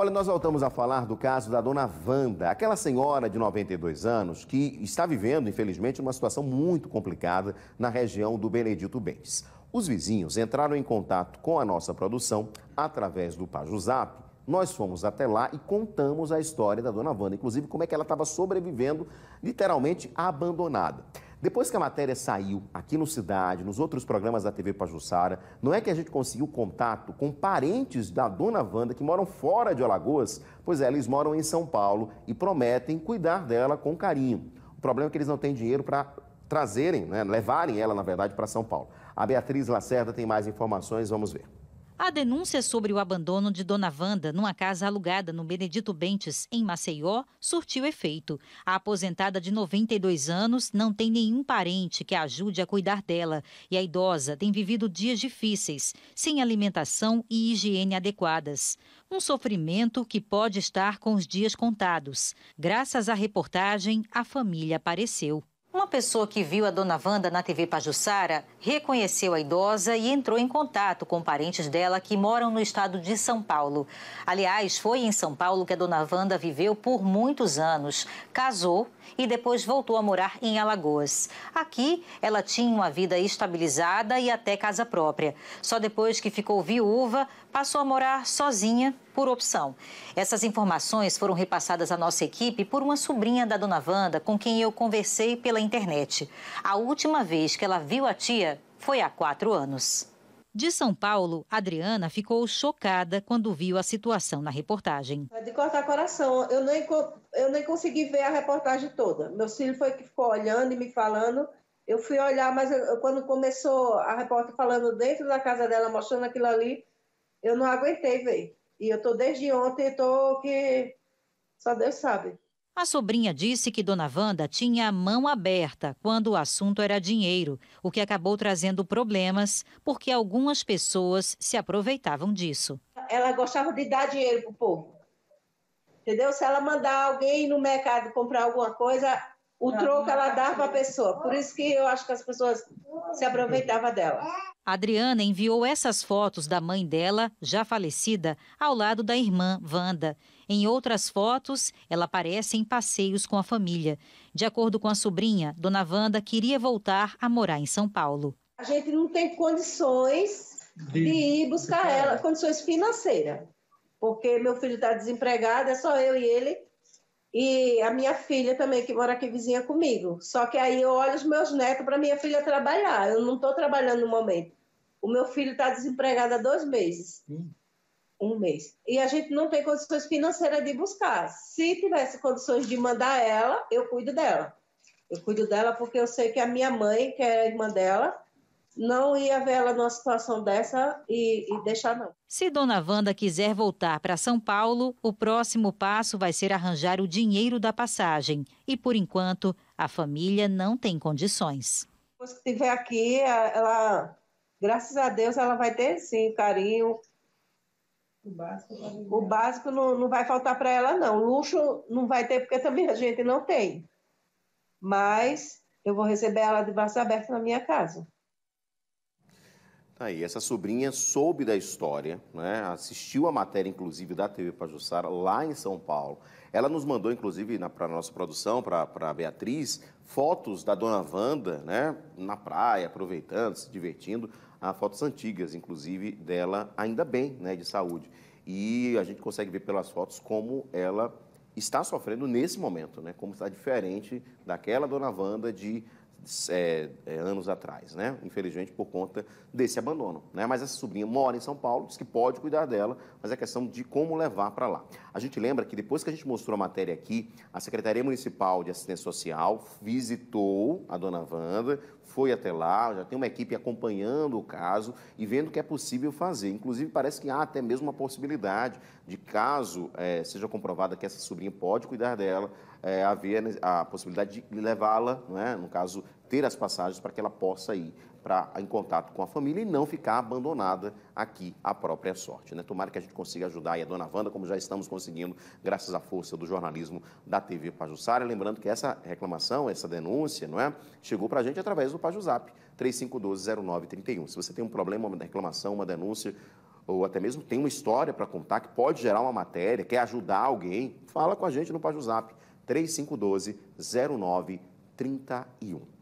Olha, nós voltamos a falar do caso da dona Wanda, aquela senhora de 92 anos que está vivendo, infelizmente, uma situação muito complicada na região do Benedito Bens. Os vizinhos entraram em contato com a nossa produção através do Pajuzap. Nós fomos até lá e contamos a história da dona Wanda, inclusive como é que ela estava sobrevivendo, literalmente abandonada. Depois que a matéria saiu aqui no Cidade, nos outros programas da TV Pajussara, não é que a gente conseguiu contato com parentes da dona Wanda que moram fora de Alagoas? Pois é, eles moram em São Paulo e prometem cuidar dela com carinho. O problema é que eles não têm dinheiro para trazerem, né, levarem ela, na verdade, para São Paulo. A Beatriz Lacerda tem mais informações, vamos ver. A denúncia sobre o abandono de Dona Wanda numa casa alugada no Benedito Bentes, em Maceió, surtiu efeito. A aposentada de 92 anos não tem nenhum parente que a ajude a cuidar dela e a idosa tem vivido dias difíceis, sem alimentação e higiene adequadas. Um sofrimento que pode estar com os dias contados. Graças à reportagem, a família apareceu. Uma pessoa que viu a dona Wanda na TV Pajussara reconheceu a idosa e entrou em contato com parentes dela que moram no estado de São Paulo. Aliás, foi em São Paulo que a dona Wanda viveu por muitos anos. Casou e depois voltou a morar em Alagoas. Aqui, ela tinha uma vida estabilizada e até casa própria. Só depois que ficou viúva, passou a morar sozinha por opção. Essas informações foram repassadas à nossa equipe por uma sobrinha da dona Wanda, com quem eu conversei pela internet. A última vez que ela viu a tia foi há quatro anos. De São Paulo, Adriana ficou chocada quando viu a situação na reportagem. É de cortar coração, eu nem, eu nem consegui ver a reportagem toda. Meu filho foi que ficou olhando e me falando. Eu fui olhar, mas eu, quando começou a repórter falando dentro da casa dela, mostrando aquilo ali, eu não aguentei ver. E eu estou desde ontem, estou que só Deus sabe. A sobrinha disse que Dona Wanda tinha a mão aberta quando o assunto era dinheiro, o que acabou trazendo problemas porque algumas pessoas se aproveitavam disso. Ela gostava de dar dinheiro para o povo. Entendeu? Se ela mandar alguém no mercado comprar alguma coisa, o ah, troco ela dava para a pessoa. Por isso que eu acho que as pessoas se aproveitavam dela. Adriana enviou essas fotos da mãe dela, já falecida, ao lado da irmã Wanda. Em outras fotos, ela aparece em passeios com a família. De acordo com a sobrinha, Dona Wanda queria voltar a morar em São Paulo. A gente não tem condições de, ir buscar ela, condições financeiras, porque meu filho está desempregado, é só eu e ele e a minha filha também, que mora aqui vizinha comigo. Só que aí eu olho os meus netos para minha filha trabalhar. Eu não estou trabalhando no momento. O meu filho está desempregado há dois meses. Hum. Um mês. E a gente não tem condições financeiras de buscar. Se tivesse condições de mandar ela, eu cuido dela. Eu cuido dela porque eu sei que a minha mãe, que é a irmã dela, não ia ver ela numa situação dessa e, e deixar não. Se Dona Wanda quiser voltar para São Paulo, o próximo passo vai ser arranjar o dinheiro da passagem. E por enquanto, a família não tem condições. Depois que estiver aqui, ela, graças a Deus, ela vai ter sim carinho. O básico, o básico não, não vai faltar para ela, não. Luxo não vai ter, porque também a gente não tem. Mas eu vou receber ela de braço aberto na minha casa. Tá aí, essa sobrinha soube da história, né? assistiu a matéria, inclusive, da TV Pajussara, lá em São Paulo. Ela nos mandou, inclusive, para a nossa produção, para a Beatriz, fotos da dona Wanda, né? na praia, aproveitando, se divertindo, ah, fotos antigas, inclusive, dela, ainda bem, né? de saúde. E a gente consegue ver pelas fotos como ela está sofrendo nesse momento, né? como está diferente daquela dona Wanda de é, é, anos atrás, né? Infelizmente por conta desse abandono, né? Mas essa sobrinha mora em São Paulo, diz que pode cuidar dela, mas é questão de como levar para lá. A gente lembra que depois que a gente mostrou a matéria aqui, a Secretaria Municipal de Assistência Social visitou a dona Wanda, foi até lá, já tem uma equipe acompanhando o caso e vendo o que é possível fazer. Inclusive, parece que há até mesmo uma possibilidade de, caso é, seja comprovada que essa sobrinha pode cuidar dela, é, haver a possibilidade de levá-la, né, no caso, ter as passagens para que ela possa ir para em contato com a família e não ficar abandonada aqui à própria sorte. Né? Tomara que a gente consiga ajudar aí a dona Wanda, como já estamos conseguindo, graças à força do jornalismo da TV Pajussara. Lembrando que essa reclamação, essa denúncia, não é? Chegou para a gente através do Pajuzap, 3512-0931. Se você tem um problema, uma reclamação, uma denúncia, ou até mesmo tem uma história para contar que pode gerar uma matéria, quer ajudar alguém, fala com a gente no Pajuzap, 3512-0931.